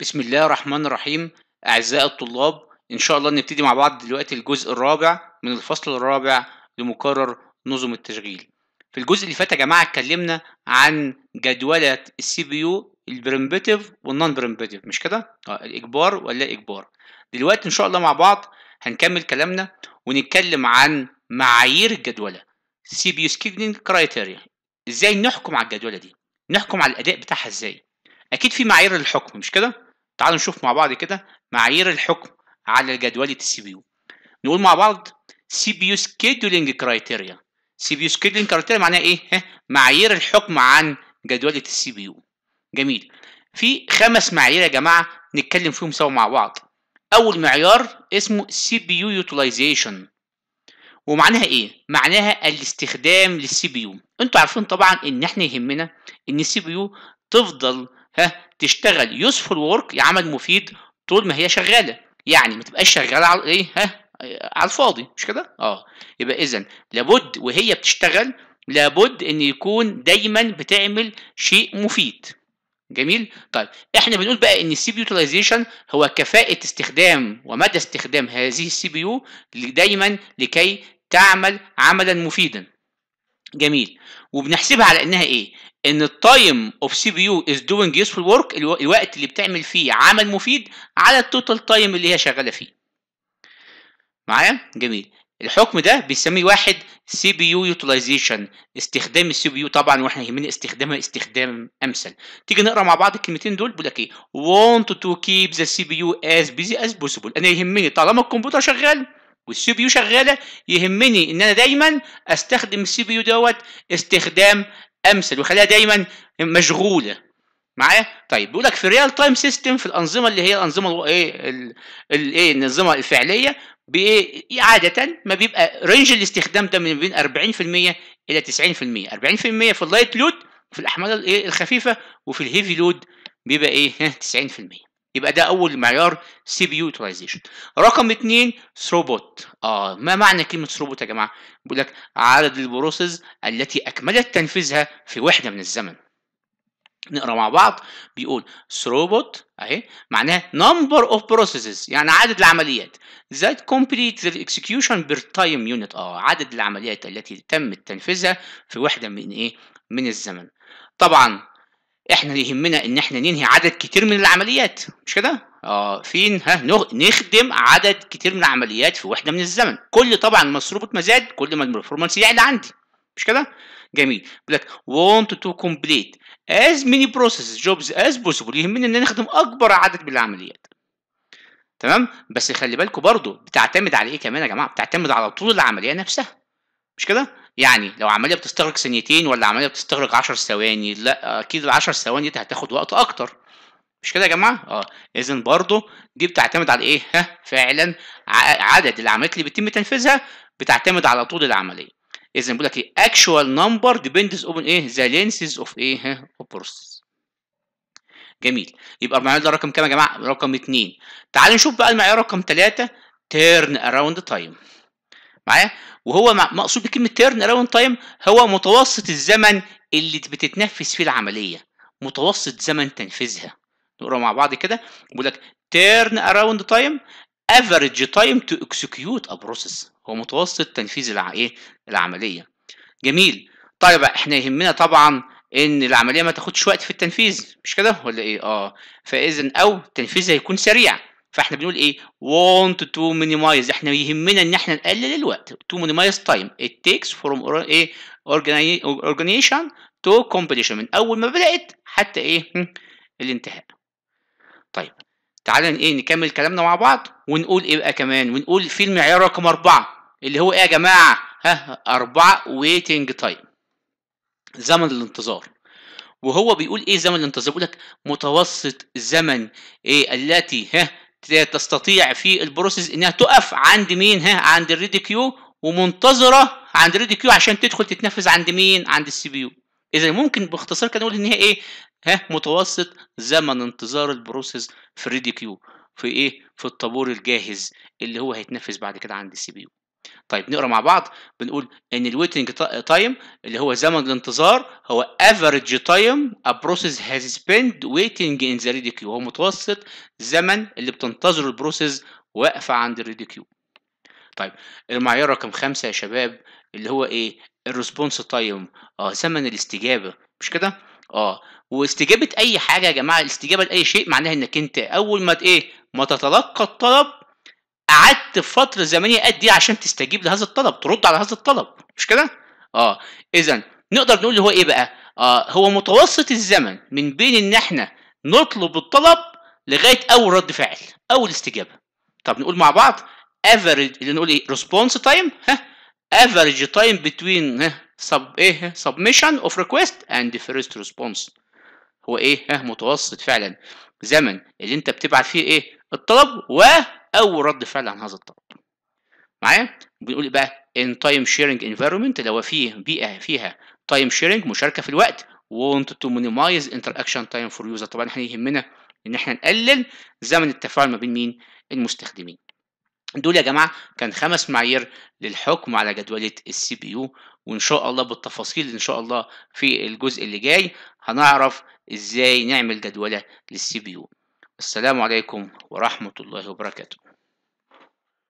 بسم الله الرحمن الرحيم أعزائي الطلاب إن شاء الله نبتدي مع بعض دلوقتي الجزء الرابع من الفصل الرابع لمقرر نظم التشغيل في الجزء اللي فات يا جماعة اتكلمنا عن جدولة السي بي يو البريمبتيف والنون بريمبتيف مش كده؟ آه، الإجبار ولا إجبار دلوقتي إن شاء الله مع بعض هنكمل كلامنا ونتكلم عن معايير الجدولة سي بي يو سكيدنج كرايتيريا إزاي نحكم على الجدولة دي؟ نحكم على الأداء بتاعها إزاي؟ اكيد في معايير للحكم مش كده تعالوا نشوف مع بعض كده معايير الحكم على جدولة السي بي يو نقول مع بعض سي بي يو سكيدولينج كرايتيريا سي بي يو سكيدولينج كرايتيريا معناها ايه معايير الحكم عن جدولة السي بي يو جميل في خمس معايير يا جماعة نتكلم فيهم سوا مع بعض أول معيار اسمه سي بي يو يوتيلايزيشن ومعناها إيه؟ معناها الاستخدام للسي بي يو أنتوا عارفين طبعا إن إحنا يهمنا إن السي بي يو تفضل ها تشتغل يوسفول وورك عمل مفيد طول ما هي شغاله يعني ما تبقاش شغاله على ايه ها على الفاضي مش كده اه يبقى اذا لابد وهي بتشتغل لابد ان يكون دايما بتعمل شيء مفيد جميل طيب احنا بنقول بقى ان السي بي يوتيلايزيشن هو كفاءه استخدام ومدى استخدام هذه السي بي يو دايما لكي تعمل عملا مفيدا جميل وبنحسبها على انها ايه ان التايم اوف سي بي يو از دوينج يوسفول ورك الوقت اللي بتعمل فيه عمل مفيد على التوتال تايم اللي هي شغاله فيه معايا جميل الحكم ده بيسميه واحد سي بي يو يوتيلايزيشن استخدام السي بي يو طبعا واحنا يهمنا استخدامها استخدام امثل تيجي نقرا مع بعض الكلمتين دول بيقول لك ايه want to keep the CPU as busy as possible انا يهمني طالما الكمبيوتر شغال والسي بي يو شغاله يهمني ان انا دايما استخدم السي بي يو دوت استخدام امثل وخليها دايما مشغوله معايا طيب بيقول لك في الريال تايم سيستم في الانظمه اللي هي الانظمه الايه الايه الانظمه الفعليه بايه إيه، عاده ما بيبقى رينج الاستخدام ده من بين 40% الى 90% 40% في اللايت لود في الاحمال الايه الخفيفه وفي الهيفي لود بيبقى ايه 90% يبقى ده اول معيار سي بي يوتيلايزيشن رقم اتنين ثروبوت اه ما معنى كلمه ثروبوت يا جماعه بيقول لك عدد البروسيس التي اكملت تنفيذها في وحده من الزمن نقرا مع بعض بيقول ثروبوت اهي معناها نمبر اوف بروسيسز يعني عدد العمليات that كومبليت the execution per time unit اه عدد العمليات التي تم تنفيذها في وحده من ايه من الزمن طبعا احنا اللي يهمنا ان احنا ننهي عدد كتير من العمليات مش كده اه فين ها نخدم عدد كتير من العمليات في وحده من الزمن كل طبعا مصروف ما زاد كل ما البرفورمانس يعلى عندي مش كده جميل بيقول لك want to complete as many processes jobs as possible يهمنا ان نخدم اكبر عدد من العمليات تمام بس خلي بالكوا برضو بتعتمد على ايه كمان يا جماعه بتعتمد على طول العمليه نفسها مش كده؟ يعني لو عمليه بتستغرق ثانيتين ولا عمليه بتستغرق 10 ثواني لا اكيد ال 10 ثواني دي هتاخد وقت اكتر مش كده يا جماعه اه اذا برضه دي بتعتمد على ايه ها فعلا عدد العمليات اللي بيتم تنفيذها بتعتمد على طول العمليه اذا بيقول لك ايه actual number depends on ايه the lenses of ايه ها process جميل يبقى المعيار ده رقم كام يا جماعه رقم 2 تعالى نشوف بقى المعيار رقم 3 turn around time معايا وهو مقصود بكلمه تيرن اراوند تايم هو متوسط الزمن اللي بتتنفذ فيه العمليه متوسط زمن تنفيذها نقرا مع بعض كده بيقول لك تيرن اراوند تايم افريج تايم تو اكسكيوت ا بروسيس هو متوسط تنفيذ الع... ايه العمليه جميل طيب احنا يهمنا طبعا ان العمليه ما تاخدش وقت في التنفيذ مش كده ولا ايه اه فاذا او تنفيذها يكون سريع فاحنا بنقول ايه want to minimize احنا يهمنا ان احنا نقلل الوقت to minimize time it takes from ايه organization to completion من اول ما بدات حتى ايه الانتهاء طيب تعالى ايه نكمل كلامنا مع بعض ونقول ايه بقى كمان ونقول في المعيار رقم أربعة اللي هو ايه يا جماعة ها أربعة waiting time زمن الانتظار وهو بيقول ايه زمن الانتظار بيقول لك متوسط زمن ايه التي ها تستطيع في البروسيس انها تقف عند مين ها عند الريدي كيو ومنتظره عند الريدي كيو عشان تدخل تتنفذ عند مين عند السي بي يو اذا ممكن باختصار كده نقول ان هي ايه ها متوسط زمن انتظار البروسيس في الريدي كيو في ايه في الطابور الجاهز اللي هو هيتنفذ بعد كده عند السي بي يو طيب نقرا مع بعض بنقول ان الويتنج تايم اللي هو زمن الانتظار هو افريج تايم ا بروسيس هاز سبيند ويتنج ان ذا ريدي كيو هو متوسط زمن اللي بتنتظره البروسيس واقفه عند الريدي كيو طيب المعيار رقم خمسة يا شباب اللي هو ايه الريسبونس تايم اه زمن الاستجابه مش كده اه واستجابه اي حاجه يا جماعه الاستجابه لاي شيء معناها انك انت اول ما ايه ما تتلقى الطلب قعدت فترة زمنية قد إيه عشان تستجيب لهذا الطلب ترد على هذا الطلب مش كده؟ اه إذا نقدر نقول هو إيه بقى؟ آه هو متوسط الزمن من بين إن إحنا نطلب الطلب لغاية أول رد فعل أول استجابة طب نقول مع بعض average اللي نقول إيه response time ها average time between ها sub إيه submission of request and first response هو إيه ها متوسط فعلا زمن اللي أنت بتبعت فيه إيه الطلب و او رد فعل عن هذا الطلب معايا بنقول بقى ان تايم شيرنج انفيرومنت لو فيه بيئه فيها تايم شيرنج مشاركه في الوقت وانت تو مينيمايز انتراكشن تايم فور يوزر طبعا احنا يهمنا ان احنا نقلل زمن التفاعل ما بين مين المستخدمين دول يا جماعه كان خمس معايير للحكم على جدولة السي بي يو وان شاء الله بالتفاصيل ان شاء الله في الجزء اللي جاي هنعرف ازاي نعمل جدولة للسي بي يو السلام عليكم ورحمة الله وبركاته